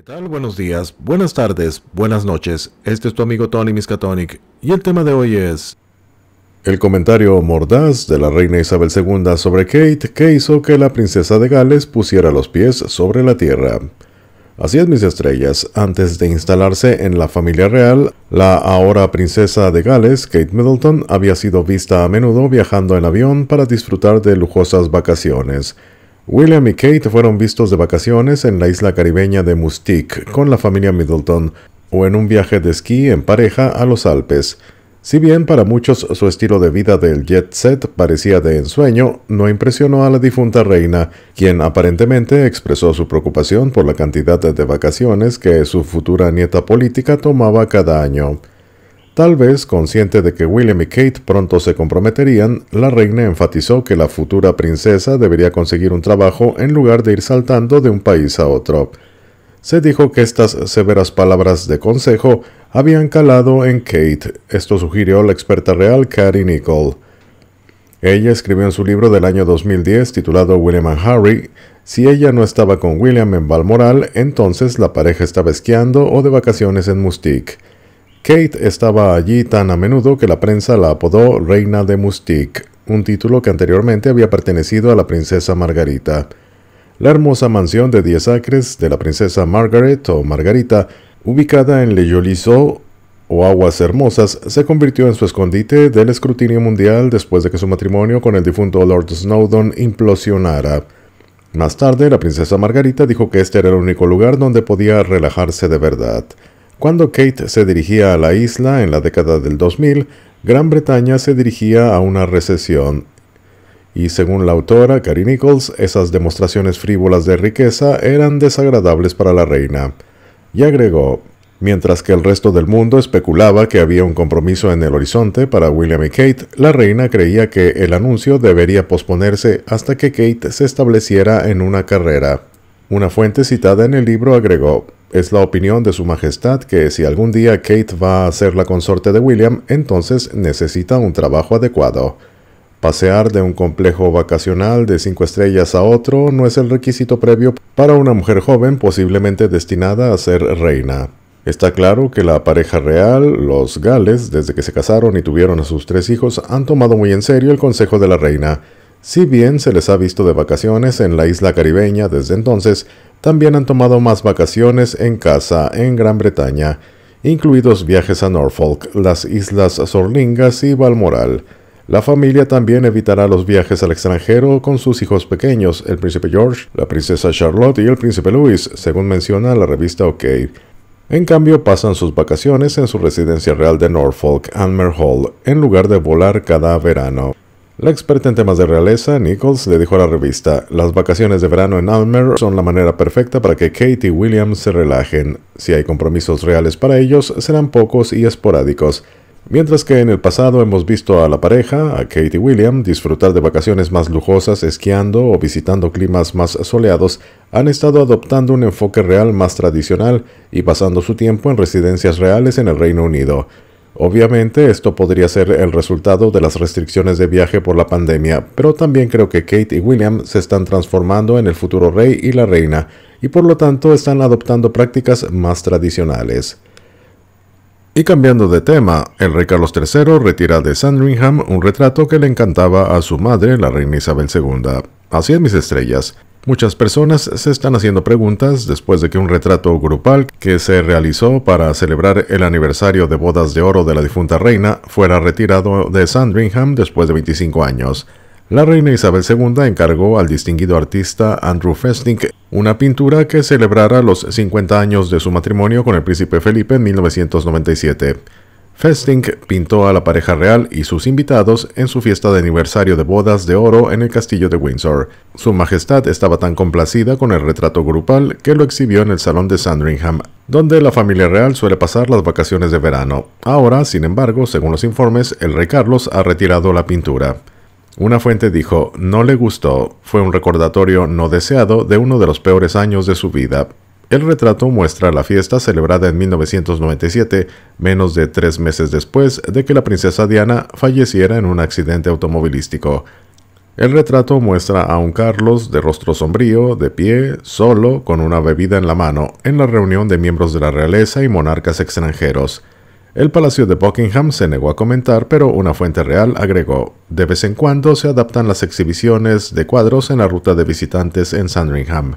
¿Qué tal? Buenos días, buenas tardes, buenas noches. Este es tu amigo Tony Miskatonic y el tema de hoy es el comentario mordaz de la reina Isabel II sobre Kate que hizo que la princesa de Gales pusiera los pies sobre la tierra. Así es, mis estrellas, antes de instalarse en la familia real, la ahora princesa de Gales, Kate Middleton, había sido vista a menudo viajando en avión para disfrutar de lujosas vacaciones. William y Kate fueron vistos de vacaciones en la isla caribeña de Mustique con la familia Middleton o en un viaje de esquí en pareja a los Alpes. Si bien para muchos su estilo de vida del jet set parecía de ensueño, no impresionó a la difunta reina, quien aparentemente expresó su preocupación por la cantidad de vacaciones que su futura nieta política tomaba cada año. Tal vez consciente de que William y Kate pronto se comprometerían, la reina enfatizó que la futura princesa debería conseguir un trabajo en lugar de ir saltando de un país a otro. Se dijo que estas severas palabras de consejo habían calado en Kate. Esto sugirió la experta real Carrie Nicole. Ella escribió en su libro del año 2010 titulado William and Harry, si ella no estaba con William en Balmoral, entonces la pareja estaba esquiando o de vacaciones en Mustique. Kate estaba allí tan a menudo que la prensa la apodó Reina de Mustique, un título que anteriormente había pertenecido a la princesa Margarita. La hermosa mansión de 10 acres de la princesa Margaret o Margarita, ubicada en Le o Aguas Hermosas, se convirtió en su escondite del escrutinio mundial después de que su matrimonio con el difunto Lord Snowdon implosionara. Más tarde, la princesa Margarita dijo que este era el único lugar donde podía relajarse de verdad. Cuando Kate se dirigía a la isla en la década del 2000, Gran Bretaña se dirigía a una recesión. Y según la autora, Carrie Nichols, esas demostraciones frívolas de riqueza eran desagradables para la reina. Y agregó, mientras que el resto del mundo especulaba que había un compromiso en el horizonte para William y Kate, la reina creía que el anuncio debería posponerse hasta que Kate se estableciera en una carrera. Una fuente citada en el libro agregó, es la opinión de Su Majestad que si algún día Kate va a ser la consorte de William, entonces necesita un trabajo adecuado. Pasear de un complejo vacacional de cinco estrellas a otro no es el requisito previo para una mujer joven posiblemente destinada a ser reina. Está claro que la pareja real, los Gales, desde que se casaron y tuvieron a sus tres hijos, han tomado muy en serio el consejo de la reina. Si bien se les ha visto de vacaciones en la isla caribeña desde entonces, también han tomado más vacaciones en casa en Gran Bretaña, incluidos viajes a Norfolk, las Islas Sorlingas y Balmoral. La familia también evitará los viajes al extranjero con sus hijos pequeños, el príncipe George, la princesa Charlotte y el príncipe Louis, según menciona la revista OK. En cambio, pasan sus vacaciones en su residencia real de Norfolk, Anmer Hall, en lugar de volar cada verano. La experta en temas de realeza, Nichols, le dijo a la revista, las vacaciones de verano en Almer son la manera perfecta para que Kate y William se relajen. Si hay compromisos reales para ellos, serán pocos y esporádicos. Mientras que en el pasado hemos visto a la pareja, a Kate y William, disfrutar de vacaciones más lujosas esquiando o visitando climas más soleados, han estado adoptando un enfoque real más tradicional y pasando su tiempo en residencias reales en el Reino Unido. Obviamente esto podría ser el resultado de las restricciones de viaje por la pandemia, pero también creo que Kate y William se están transformando en el futuro rey y la reina, y por lo tanto están adoptando prácticas más tradicionales. Y cambiando de tema, el rey Carlos III retira de Sandringham un retrato que le encantaba a su madre, la reina Isabel II. Así es, mis estrellas. Muchas personas se están haciendo preguntas después de que un retrato grupal que se realizó para celebrar el aniversario de bodas de oro de la difunta reina fuera retirado de Sandringham después de 25 años. La reina Isabel II encargó al distinguido artista Andrew Festing una pintura que celebrara los 50 años de su matrimonio con el príncipe Felipe en 1997. Festing pintó a la pareja real y sus invitados en su fiesta de aniversario de bodas de oro en el castillo de Windsor. Su Majestad estaba tan complacida con el retrato grupal que lo exhibió en el salón de Sandringham, donde la familia real suele pasar las vacaciones de verano. Ahora, sin embargo, según los informes, el rey Carlos ha retirado la pintura. Una fuente dijo, no le gustó, fue un recordatorio no deseado de uno de los peores años de su vida. El retrato muestra la fiesta celebrada en 1997, menos de tres meses después de que la princesa Diana falleciera en un accidente automovilístico. El retrato muestra a un Carlos de rostro sombrío, de pie, solo, con una bebida en la mano, en la reunión de miembros de la realeza y monarcas extranjeros. El Palacio de Buckingham se negó a comentar, pero una fuente real agregó, de vez en cuando se adaptan las exhibiciones de cuadros en la ruta de visitantes en Sandringham.